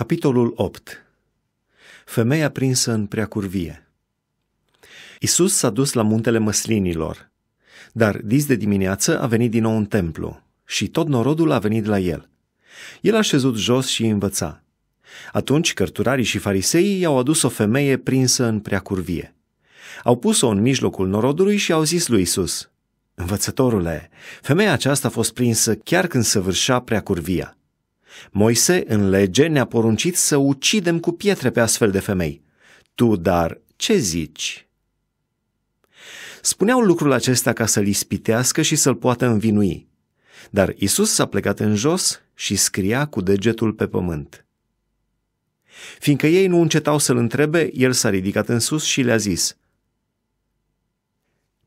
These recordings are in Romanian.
Capitolul 8. Femeia prinsă în preacurvie. Isus s-a dus la muntele măslinilor, dar dis de dimineață a venit din nou în templu și tot norodul a venit la el. El a șezut jos și învăța. Atunci cărturarii și fariseii i-au adus o femeie prinsă în preacurvie. Au pus-o în mijlocul norodului și au zis lui Isus: Învățătorule, femeia aceasta a fost prinsă chiar când săvârșea preacurvia – Moise, în lege, ne-a poruncit să ucidem cu pietre pe astfel de femei. Tu, dar, ce zici? Spuneau lucrul acesta ca să-l ispitească și să-l poată învinui. Dar Isus s-a plecat în jos și scria cu degetul pe pământ. Fiindcă ei nu încetau să-l întrebe, el s-a ridicat în sus și le-a zis,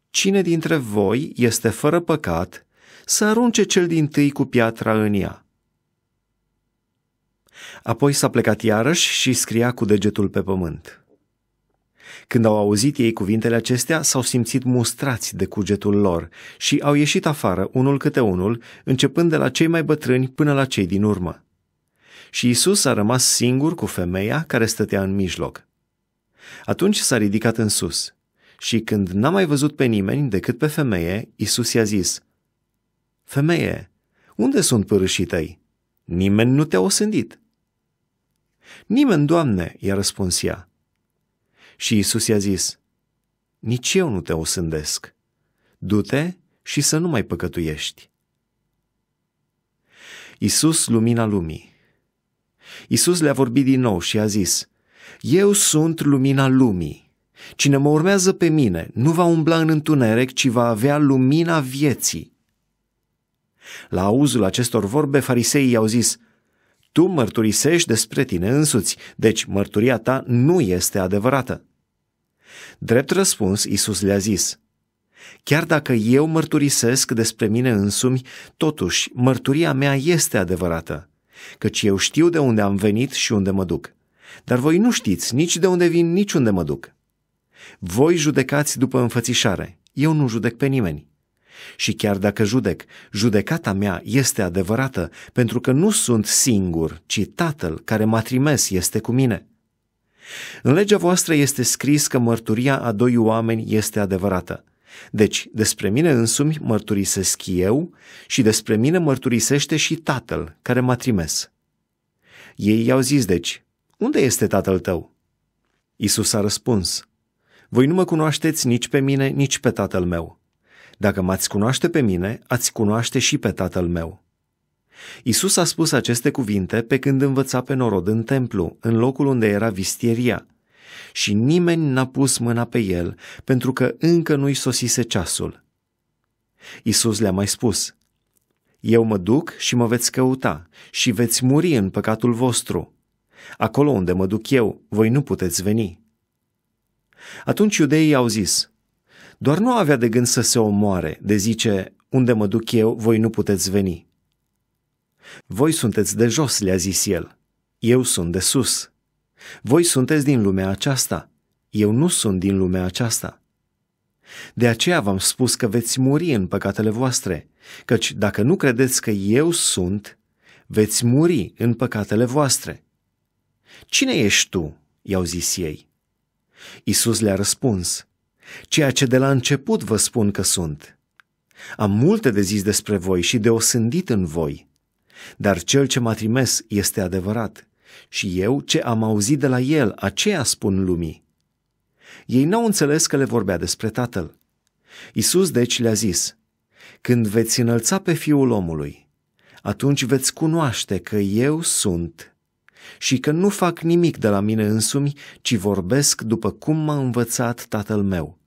Cine dintre voi este fără păcat să arunce cel din tâi cu piatra în ea? Apoi s-a plecat iarăși și scria cu degetul pe pământ. Când au auzit ei cuvintele acestea, s-au simțit mustrați de cugetul lor și au ieșit afară, unul câte unul, începând de la cei mai bătrâni până la cei din urmă. Și Isus a rămas singur cu femeia care stătea în mijloc. Atunci s-a ridicat în sus și când n-a mai văzut pe nimeni decât pe femeie, Isus i-a zis, Femeie, unde sunt părâșii tăi? Nimeni nu te-a osândit. Nimeni, Doamne, i-a răspuns ea. Și Isus i-a zis, Nici eu nu te osândesc. Du-te și să nu mai păcătuiești. Isus, lumina lumii. Isus le-a vorbit din nou și a zis, Eu sunt lumina lumii. Cine mă urmează pe mine nu va umbla în întuneric, ci va avea lumina vieții. La auzul acestor vorbe, fariseii i-au zis, tu mărturisești despre tine însuți, deci mărturia ta nu este adevărată. Drept răspuns, Isus le-a zis, Chiar dacă eu mărturisesc despre mine însumi, totuși mărturia mea este adevărată, căci eu știu de unde am venit și unde mă duc. Dar voi nu știți nici de unde vin, nici unde mă duc. Voi judecați după înfățișare. Eu nu judec pe nimeni. Și chiar dacă judec, judecata mea este adevărată, pentru că nu sunt singur, ci Tatăl care m-a trimis este cu mine. În legea voastră este scris că mărturia a doi oameni este adevărată. Deci, despre mine însumi mărturisesc eu și despre mine mărturisește și Tatăl care m-a trimis. Ei i-au zis, deci, unde este Tatăl tău? Isus a răspuns, voi nu mă cunoașteți nici pe mine, nici pe Tatăl meu. Dacă m-ați cunoaște pe mine, ați cunoaște și pe tatăl meu. Isus a spus aceste cuvinte pe când învăța pe norod în templu, în locul unde era vistieria, și nimeni n-a pus mâna pe el, pentru că încă nu-i sosise ceasul. Isus le-a mai spus, Eu mă duc și mă veți căuta și veți muri în păcatul vostru. Acolo unde mă duc eu, voi nu puteți veni. Atunci iudeii au zis, doar nu avea de gând să se omoare, de zice, unde mă duc eu, voi nu puteți veni. Voi sunteți de jos, le-a zis el, eu sunt de sus. Voi sunteți din lumea aceasta, eu nu sunt din lumea aceasta. De aceea v-am spus că veți muri în păcatele voastre, căci dacă nu credeți că eu sunt, veți muri în păcatele voastre. Cine ești tu? i-au zis ei. Isus le-a răspuns, ceea ce de la început vă spun că sunt. Am multe de zis despre voi și de osândit în voi, dar cel ce m-a trimis este adevărat și eu ce am auzit de la el, aceea spun lumii. Ei n-au înțeles că le vorbea despre tatăl. Isus deci le-a zis, când veți înălța pe fiul omului, atunci veți cunoaște că eu sunt și că nu fac nimic de la mine însumi, ci vorbesc după cum m-a învățat tatăl meu.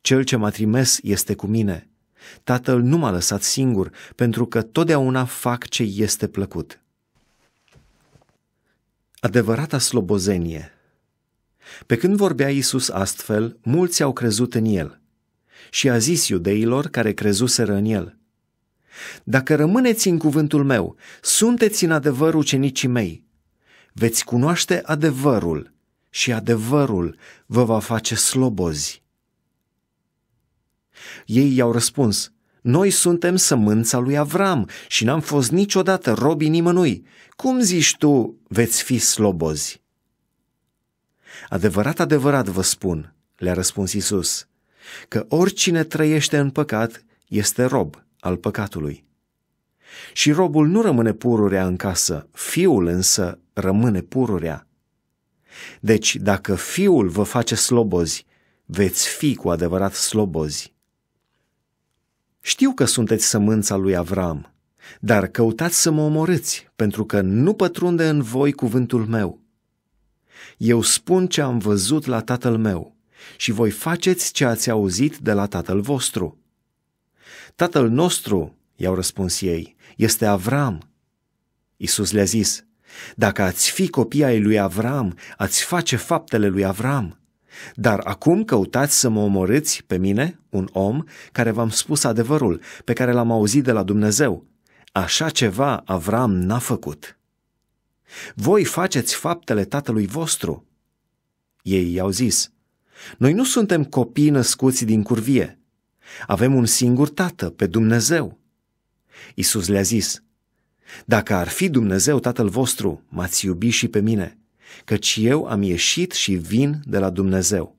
Cel ce m-a trimis este cu mine. Tatăl nu m-a lăsat singur, pentru că totdeauna fac ce este plăcut. Adevărata slobozenie Pe când vorbea Iisus astfel, mulți au crezut în el. Și a zis iudeilor care crezuseră în el – dacă rămâneți în cuvântul meu, sunteți în adevăr ucenicii mei. Veți cunoaște adevărul și adevărul vă va face slobozi. Ei i-au răspuns, noi suntem sămânța lui Avram și n-am fost niciodată robi nimănui. Cum zici tu, veți fi slobozi? Adevărat, adevărat vă spun, le-a răspuns Isus, că oricine trăiește în păcat este rob al păcatului. Și robul nu rămâne pururea în casă, fiul însă rămâne pururea. Deci, dacă fiul vă face slobozi, veți fi cu adevărat slobozi. Știu că sunteți sămânța lui Avram, dar căutați să mă omorâți, pentru că nu pătrunde în voi cuvântul meu. Eu spun ce am văzut la tatăl meu și voi faceți ce ați auzit de la tatăl vostru. Tatăl nostru, i-au răspuns ei, este Avram. Isus le-a zis, dacă ați fi copii ai lui Avram, ați face faptele lui Avram. Dar acum căutați să mă omorâți pe mine, un om, care v-am spus adevărul, pe care l-am auzit de la Dumnezeu. Așa ceva Avram n-a făcut. Voi faceți faptele tatălui vostru. Ei i-au zis, noi nu suntem copii născuți din curvie, avem un singur tată, pe Dumnezeu. Isus le-a zis, Dacă ar fi Dumnezeu tatăl vostru, m-ați iubi și pe mine, căci eu am ieșit și vin de la Dumnezeu.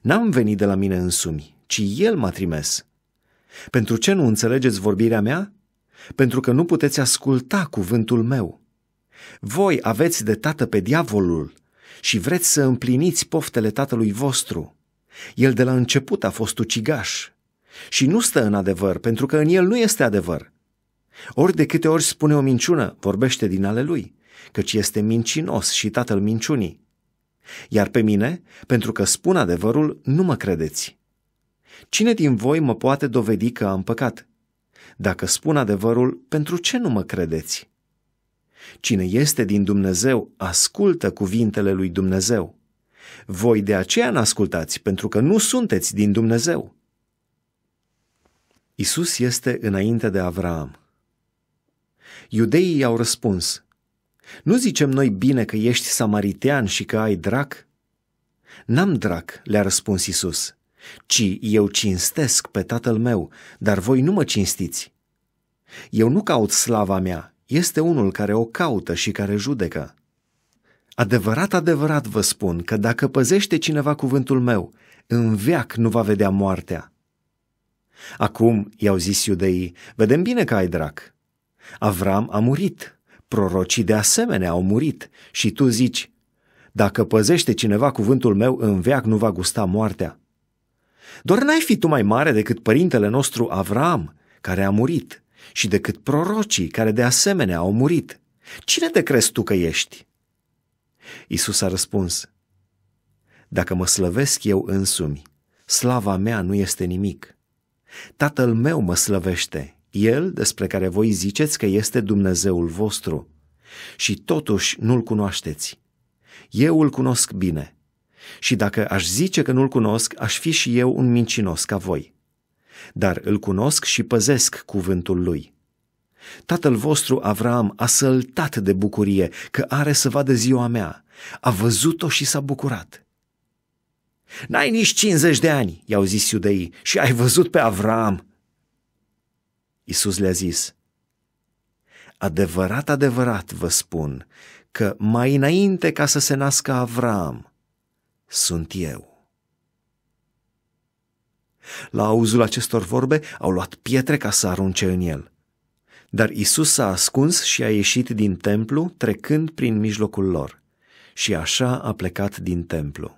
N-am venit de la mine însumi, ci El m-a trimis. Pentru ce nu înțelegeți vorbirea mea? Pentru că nu puteți asculta cuvântul meu. Voi aveți de tată pe diavolul și vreți să împliniți poftele tatălui vostru. El de la început a fost ucigaș și nu stă în adevăr, pentru că în el nu este adevăr. Ori de câte ori spune o minciună, vorbește din ale lui, căci este mincinos și tatăl minciunii. Iar pe mine, pentru că spun adevărul, nu mă credeți. Cine din voi mă poate dovedi că am păcat? Dacă spun adevărul, pentru ce nu mă credeți? Cine este din Dumnezeu, ascultă cuvintele lui Dumnezeu. Voi de aceea n-ascultați, pentru că nu sunteți din Dumnezeu Isus este înainte de Avram. Iudeii i-au răspuns, nu zicem noi bine că ești samaritean și că ai drac? N-am drac, le-a răspuns Isus, ci eu cinstesc pe tatăl meu, dar voi nu mă cinstiți. Eu nu caut slava mea, este unul care o caută și care judecă. Adevărat, adevărat vă spun că dacă păzește cineva cuvântul meu, în veac nu va vedea moartea. Acum, i-au zis iudeii, vedem bine că ai drac. Avram a murit, prorocii de asemenea au murit și tu zici, dacă păzește cineva cuvântul meu, în veac nu va gusta moartea. Doar n-ai fi tu mai mare decât părintele nostru Avram, care a murit, și decât prorocii, care de asemenea au murit. Cine te crezi tu că ești? Isus a răspuns, Dacă mă slăvesc eu însumi, slava mea nu este nimic. Tatăl meu mă slăvește, el despre care voi ziceți că este Dumnezeul vostru. Și totuși nu-l cunoașteți. Eu îl cunosc bine. Și dacă aș zice că nu-l cunosc, aș fi și eu un mincinos ca voi. Dar îl cunosc și păzesc cuvântul lui. Tatăl vostru, Avram, a săltat de bucurie că are să vadă ziua mea. A văzut-o și s-a bucurat. N-ai nici 50 de ani, i-au zis iudeii, și ai văzut pe Avram. Isus le-a zis, Adevărat, adevărat vă spun că mai înainte ca să se nască Avram, sunt eu. La auzul acestor vorbe au luat pietre ca să arunce în el. Dar Isus s-a ascuns și a ieșit din templu, trecând prin mijlocul lor. Și așa a plecat din templu.